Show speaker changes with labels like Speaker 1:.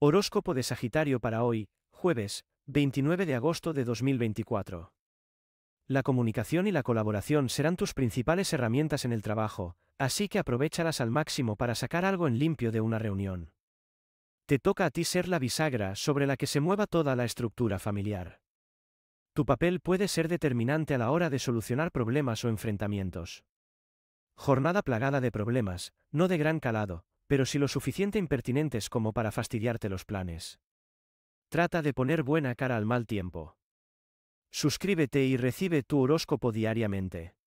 Speaker 1: Horóscopo de Sagitario para hoy, jueves, 29 de agosto de 2024. La comunicación y la colaboración serán tus principales herramientas en el trabajo, así que aprovechalas al máximo para sacar algo en limpio de una reunión. Te toca a ti ser la bisagra sobre la que se mueva toda la estructura familiar. Tu papel puede ser determinante a la hora de solucionar problemas o enfrentamientos. Jornada plagada de problemas, no de gran calado, pero si lo suficiente impertinentes como para fastidiarte los planes. Trata de poner buena cara al mal tiempo. Suscríbete y recibe tu horóscopo diariamente.